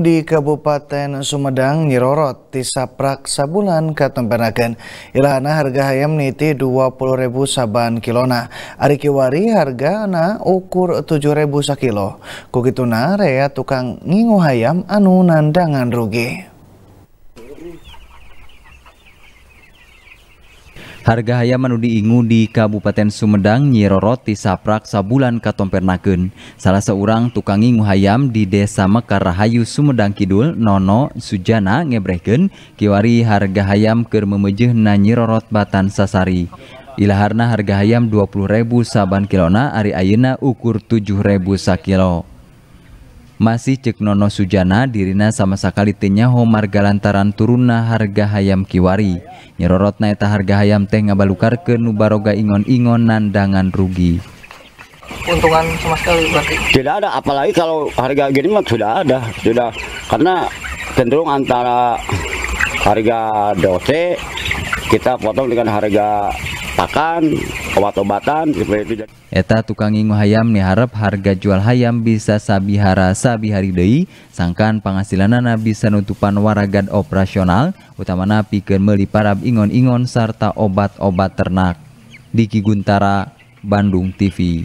Di Kabupaten Sumedang, Nyirorot, tisaprak sabulan katemperakan. Ilana harga ayam niti 20.000 saban kilona. Ari harga na ukur 7.000 sakilo. Kukituna rea tukang ngingu ayam anu nandangan rugi. Harga hayam anu diingu di Kabupaten Sumedang nyiroroti saprak sabulan katompernakeun. Salah seorang tukang ingu hayam di Desa Mekarahayu Sumedang Kidul, Nono Sujana ngebrehkeun kiwari harga hayam keur memejehna nyirorot batan sasari. Ilaharna harga hayam 20.000 saban kilona ari ayeuna ukur 7.000 sakilo masih cek nono sujana dirina sama sekali tenyaho marga lantaran turunna harga hayam kiwari nyerorot naeta harga hayam teh ngabalukar ke nubaroga ingon-ingon nandangan rugi untungan sama sekali berarti tidak ada apalagi kalau harga gini mah sudah ada sudah karena cenderung antara harga dose kita potong dengan harga pakan obat-obatan seperti itu eta ingu hayam nih harap harga jual hayam bisa sabihara sabihari deui sangkan penghasilanana bisa nutupan waragan operasional utamana pikir meuli para ingon-ingon serta obat-obat ternak Diki Guntara Bandung TV